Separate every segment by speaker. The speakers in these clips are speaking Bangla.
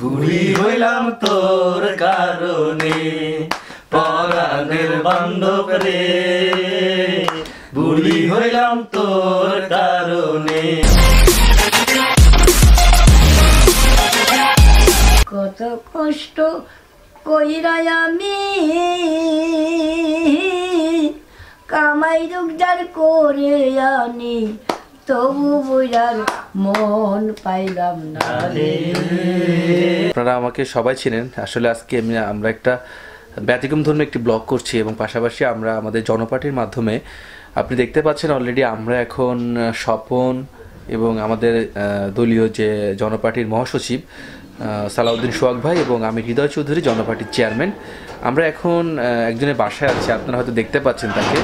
Speaker 1: বুড়ি হইলাম তোর কারণে পরাণের বান্ধব রে বুড়ি হইলাম তোর কারণে
Speaker 2: কত কষ্ট কইরাই আমি কামাই রোজগার করে আনি আপনারা
Speaker 3: আমাকে সবাই চিনেন আসলে আজকে আমরা একটা ব্যতিক্রম ধর্মে একটি ব্লগ করছি এবং পাশাপাশি আমরা আমাদের জনপার্টির মাধ্যমে আপনি দেখতে পাচ্ছেন অলরেডি আমরা এখন স্বপন এবং আমাদের দলীয় যে জনপার্টির মহাসচিব সালাউদ্দিন সোহাগ ভাই এবং আমি হৃদয় চৌধুরী জনপার্টির চেয়ারম্যান আমরা এখন একজনের বাসায় আছি আপনারা হয়তো দেখতে পাচ্ছেন তাকে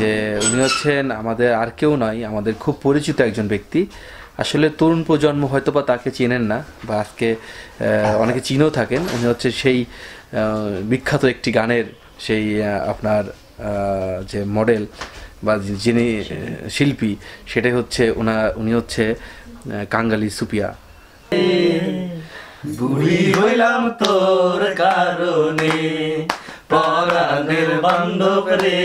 Speaker 3: যে উনি হচ্ছেন আমাদের আর কেউ নয় আমাদের খুব পরিচিত একজন ব্যক্তি আসলে তরুণ প্রজন্ম হয়তো বা তাকে চেনেন না বা আজকে অনেকে চিনেও থাকেন উনি হচ্ছে সেই বিখ্যাত একটি গানের সেই আপনার যে মডেল বা যিনি শিল্পী সেটাই হচ্ছে ওনা উনি হচ্ছে কাঙ্গালি সুপিয়া
Speaker 1: বুড়ি হইলাম তোর কারণে পরাণের বান্ধব রে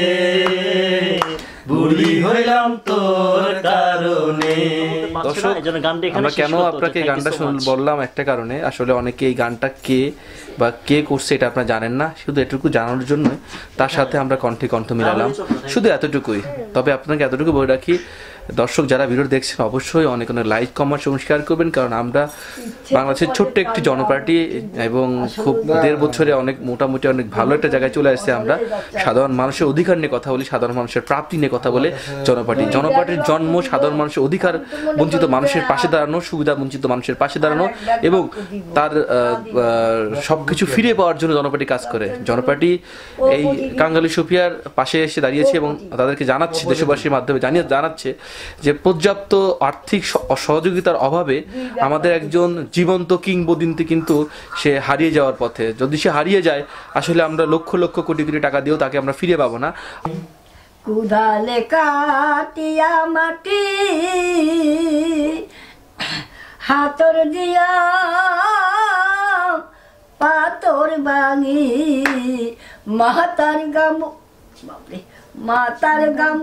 Speaker 1: বুড়ি হইলাম তোর কারণে আমরা কেন আপনাকে গানটা শুন
Speaker 3: বললাম একটা কারণে আসলে অনেকে এই গানটা কে বা কে করছে এটা আপনারা জানেন না শুধু এটুকু জানানোর জন্য তার সাথে হ্যাঁ। আমরা কণ্ঠে কণ্ঠ মিলালাম শুধু এতটুকুই তবে আপনাকে এতটুকু বলে রাখি দর্শক যারা ভিডিও দেখছেন অবশ্যই অনেক অনেক লাইক কমেন্ট এবং শেয়ার করবেন কারণ আমরা বাংলাদেশের ছোট্ট একটি জনপার্টি এবং খুব দেড় বছরে অনেক মোটামুটি অনেক ভালো একটা জায়গায় চলে আসছে আমরা সাধারণ মানুষের অধিকার নিয়ে কথা বলি সাধারণ মানুষের প্রাপ্তি নিয়ে কথা বলে জনপার্টি জনপার্টির জন্ম সাধারণ মানুষের অধিকার বঞ্চিত মানুষের পাশে দাঁড়ানো সুবিধা বঞ্চিত মানুষের পাশে দাঁড়ানো এবং তার সব কিছু ফিরে পাওয়ার জন্য জনপার্টি কাজ করে জনপার্টি
Speaker 1: এই কাঙ্গালি
Speaker 3: সুফিয়ার পাশে এসে দাঁড়িয়েছে এবং তাদেরকে জানাচ্ছে দেশবাসীর মাধ্যমে জানিয়ে জানাচ্ছে যে পর্যাপ্ত আর্থিক সহযোগিতার অভাবে আমাদের একজন জীবন্ত কিংবদন্তি কিন্তু সে হারিয়ে যাওয়ার পথে যদি সে হারিয়ে যায় আসলে আমরা লক্ষ লক্ষ কোটি কোটি টাকা দিয়েও তাকে আমরা ফিরে পাবো না
Speaker 2: কুদালে কাটিয়া মাটি হাতর দিয়া পাতর বাঙি মাতার গাম মাতার গাম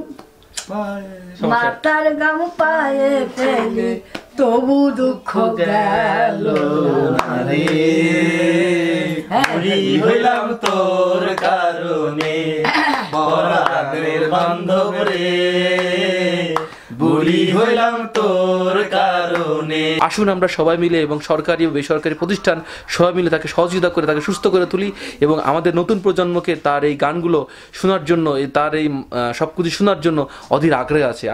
Speaker 2: মাতার গাম পায়ে ফেলে তবু দুঃখ গেল
Speaker 1: রে হ্যাঁ, হ্যাঁ, হ্যাঁ। হইলাম তোর কারণে বরাগ্রের বান্ধব রে হইলাম তোর
Speaker 3: কারণে আসুন আমরা সবাই মিলে এবং সরকারি ও বেসরকারি প্রতিষ্ঠান সবাই মিলে তাকে সহযোগিতা করে তাকে সুস্থ করে তুলি এবং আমাদের নতুন প্রজন্মকে তার এই গানগুলো শোনার জন্য তার এই সবকিছু শোনার জন্য অধীর আগ্রহ আছে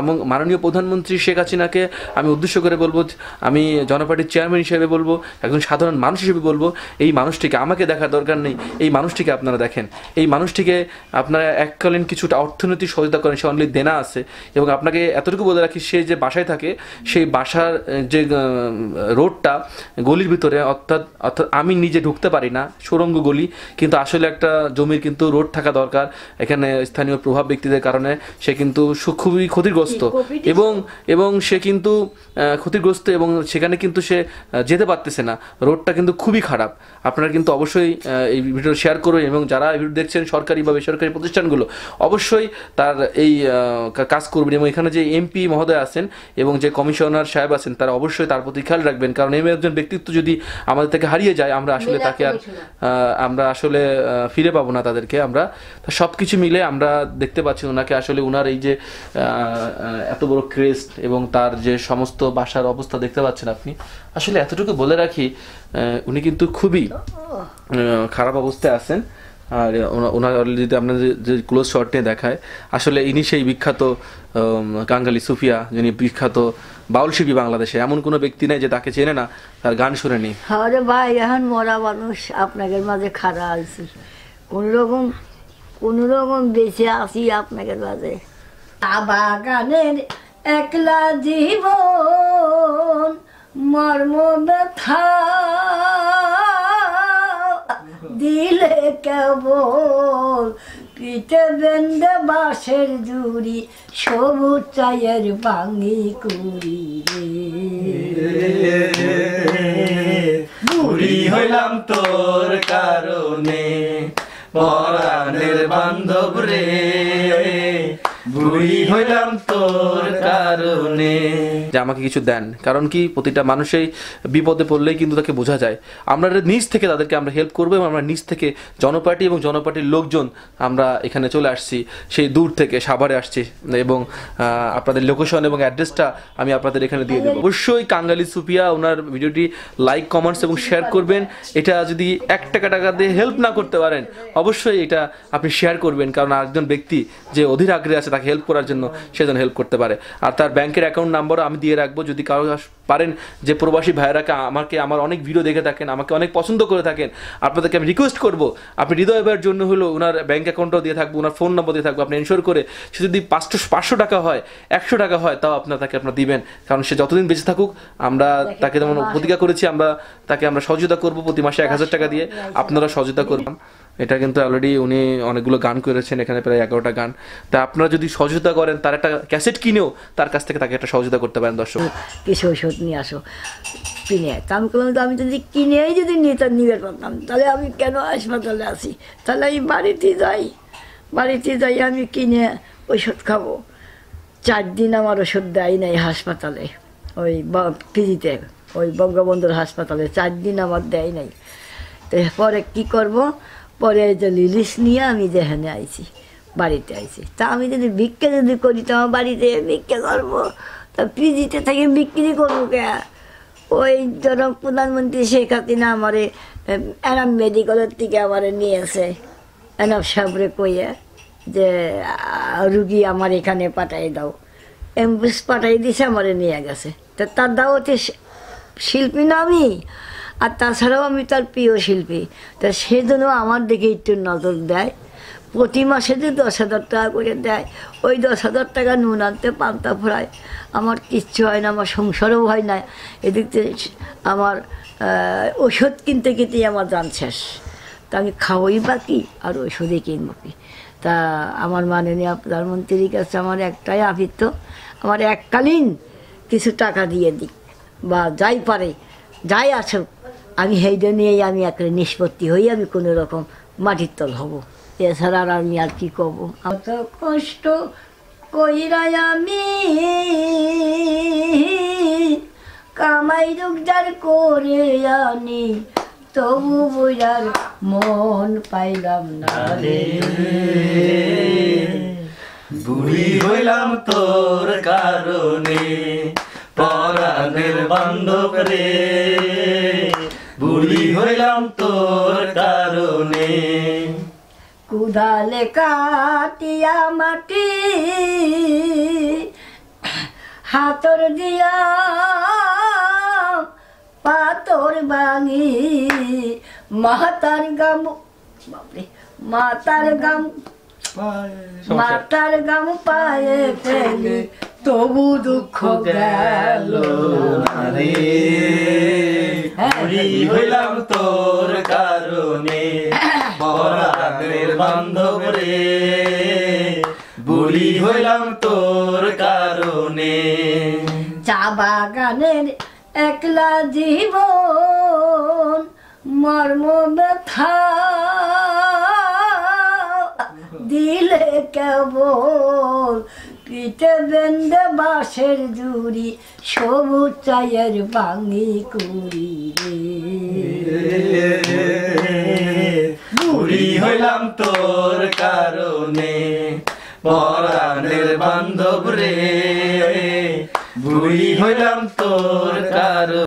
Speaker 3: এবং মাননীয় প্রধানমন্ত্রী শেখ হাসিনাকে আমি উদ্দেশ্য করে বলবো আমি জনপার্টির চেয়ারম্যান হিসেবে বলবো একজন সাধারণ মানুষ হিসেবে বলবো এই মানুষটিকে আমাকে দেখার দরকার নেই এই মানুষটিকে আপনারা দেখেন এই মানুষটিকে আপনারা এককালীন কিছুটা অর্থনৈতিক সহযোগিতা করেন সে অনলি দেনা আছে এবং আপনাকে এতটুকু বলে রাখি সে যে বাসায় থাকে সেই বাসার যে রোডটা গলির ভিতরে অর্থাৎ অর্থাৎ আমি নিজে ঢুকতে পারি না সুরঙ্গ গলি কিন্তু আসলে একটা জমির কিন্তু রোড থাকা দরকার এখানে স্থানীয় প্রভাব ব্যক্তিদের কারণে সে কিন্তু খুবই ক্ষতিগ্রস্ত এবং এবং সে কিন্তু ক্ষতিগ্রস্ত এবং সেখানে কিন্তু সে যেতে পারতেছে না রোডটা কিন্তু খুবই খারাপ আপনারা কিন্তু অবশ্যই এই ভিডিও শেয়ার করবেন এবং যারা ভিডিও দেখছেন সরকারি বা বেসরকারি প্রতিষ্ঠানগুলো অবশ্যই তার এই কাজ করবেন এবং এখানে যে এমপি মহোদয় আছেন এবং যে কমিশনার সাহেব আছেন তারা অবশ্যই তার প্রতি খেয়াল রাখবেন কারণ এমন একজন ব্যক্তিত্ব যদি আমাদের থেকে হারিয়ে যায় আমরা আসলে তাকে আর আমরা আসলে ফিরে পাবো না তাদেরকে আমরা সব কিছু মিলে আমরা দেখতে পাচ্ছি ওনাকে আসলে ওনার এই যে এত বড় ক্রেস্ট এবং তার যে সমস্ত বাসার অবস্থা দেখতে পাচ্ছেন আপনি আসলে এতটুকু বলে রাখি উনি কিন্তু খুবই খারাপ অবস্থায় আছেন আর ওনার যদি আপনার যে ক্লোজ শট নিয়ে দেখায় আসলে ইনি সেই বিখ্যাত কাঙ্গালি সুফিয়া যিনি বিখ্যাত বাউল শিল্পী বাংলাদেশে এমন কোনো ব্যক্তি নাই যে তাকে চেনে না তার গান শুনেনি
Speaker 2: আরে ভাই এখন মরা মানুষ আপনাকে মাঝে খারা আছে কোন রকম কোন রকম বেঁচে আছি আপনাকে মাঝে বাগানের একলা জীবন মর্ম ব্যথা দিলে কেবল পিঠে বেন্দে বাঁশের জুড়ি সবুজ চায়ের ভাঙি কুড়ি
Speaker 1: বুড়ি হইলাম তোর কারণে পরাণের বান্ধব রে
Speaker 3: যে আমাকে কিছু দেন কারণ কি প্রতিটা মানুষই বিপদে পড়লেই কিন্তু তাকে বোঝা যায় আমরা নিজ থেকে তাদেরকে আমরা হেল্প করবো এবং আমরা নিজ থেকে জনপার্টি এবং জনপার্টির লোকজন আমরা এখানে চলে আসছি সেই দূর থেকে সাভারে আসছি এবং আপনাদের লোকেশন এবং অ্যাড্রেসটা আমি আপনাদের এখানে দিয়ে দেবো অবশ্যই কাঙ্গালি সুপিয়া ওনার ভিডিওটি লাইক কমেন্টস এবং শেয়ার করবেন এটা যদি এক টাকা টাকা দিয়ে হেল্প না করতে পারেন অবশ্যই এটা আপনি শেয়ার করবেন কারণ আরেকজন ব্যক্তি যে অধীর আগ্রহে আছে তাকে হেল্প করার জন্য সে যেন হেল্প করতে পারে আর তার ব্যাংকের অ্যাকাউন্ট নাম্বারও আমি দিয়ে রাখবো যদি কারো পারেন যে প্রবাসী ভাইয়েরাকে আমাকে আমার অনেক ভিডিও দেখে থাকেন আমাকে অনেক পছন্দ করে থাকেন আপনাদেরকে আমি রিকোয়েস্ট করবো আপনি হৃদয় ভাইয়ের জন্য হলো ওনার ব্যাঙ্ক অ্যাকাউন্টও দিয়ে থাকবো ওনার ফোন নম্বর দিয়ে থাকবো আপনি এনশোর করে সে যদি পাঁচশো পাঁচশো টাকা হয় একশো টাকা হয় তাও আপনার তাকে আপনার দিবেন কারণ সে যতদিন বেঁচে থাকুক আমরা তাকে যেমন প্রতিজ্ঞা করেছি আমরা তাকে আমরা সহযোগিতা করবো প্রতি মাসে এক হাজার টাকা দিয়ে আপনারা সহযোগিতা করবেন এটা কিন্তু অলরেডি উনি অনেকগুলো গান করেছেন এখানে প্রায় এগারোটা গান তা আপনারা যদি সহযোগিতা করেন তার একটা ক্যাসেট কিনেও তার কাছ থেকে তাকে একটা সহযোগিতা করতে পারেন দর্শক
Speaker 2: কিছু ওষুধ নিয়ে আসো কিনে তাম করলাম তো আমি যদি কিনেই যদি নিতে নিতে পারতাম তাহলে আমি কেন হাসপাতালে আসি তাহলে আমি বাড়িতে যাই বাড়িতে যাই আমি কিনে ওষুধ খাবো চার দিন আমার ওষুধ দেয় নাই হাসপাতালে ওই পিজিতে ওই বঙ্গবন্ধুর হাসপাতালে চার দিন আমার দেয় নাই তো পরে কী করবো পরে তো ইলিশ নিয়ে আমি যেখানে আইছি বাড়িতে আইছি তা আমি যদি ভিক্ষা যদি করি তো আমার বাড়িতে ভিক্ষা করবো তা পিজিতে থেকে বিক্রি করবো কে ওই ধরো প্রধানমন্ত্রী শেখ হাসিনা আমার এনাম মেডিকেলের থেকে আমার নিয়েছে এনাম সাবরে কইয়া যে রুগী আমার এখানে পাঠাই দাও অ্যাম্বুলেন্স পাঠাই দিছে আমার নিয়ে গেছে তা তার দাও শিল্পী না আমি আর তাছাড়াও আমি তার প্রিয় শিল্পী তা সেজন্য আমার দিকে একটু নজর দেয় প্রতি মাসে যে দশ হাজার টাকা করে দেয় ওই দশ হাজার টাকা নুন আনতে পান্তা ফোড়ায় আমার কিচ্ছু হয় না আমার সংসারও হয় না এদিক থেকে আমার ওষুধ কিনতে কিনতে আমার দান শেষ তা আমি খাওয়াই বাকি আর ওষুধে কিনবো কি তা আমার মাননীয় প্রধানমন্ত্রীর কাছে আমার একটাই আবৃত্ত আমার এককালীন কিছু টাকা দিয়ে দিক বা যাই পারে যাই আসুক আমি সেইটা নিয়েই আমি একটা নিষ্পত্তি হই আমি কোনো রকম মাটির তল হব এছাড়া আর আমি আর কি কব অত কষ্ট কইরাই আমি কামাই রোগদার করে আনি তবু বুঝার মন পাইলাম
Speaker 1: না রে বুড়ি হইলাম তোর কারণে পরাণের বান্ধব রে বুড়ি হইলাম তোর কারণে
Speaker 2: কুদালে কাটিয়া মাটি হাতর দিয়া পাতর বাঙি মাতার গাম বাপরে মাতার গাম মাতার গাম পায়ে ফেলে তবু দুঃখ গেল
Speaker 1: রে হইলাম তোর কারণে বরাদের বান্ধব রে বুড়ি হইলাম তোর কারণে
Speaker 2: চা বাগানের একলা জীবন মর্ম ব্যথা দিলে কেবল পিঠে বেন্দে বাঁশের জুড়ি সবুজ চায়ের বাঙি কুড়ি
Speaker 1: বুড়ি হইলাম তোর কারণে পরাণের বান্ধব রে বুড়ি হইলাম তোর কারণে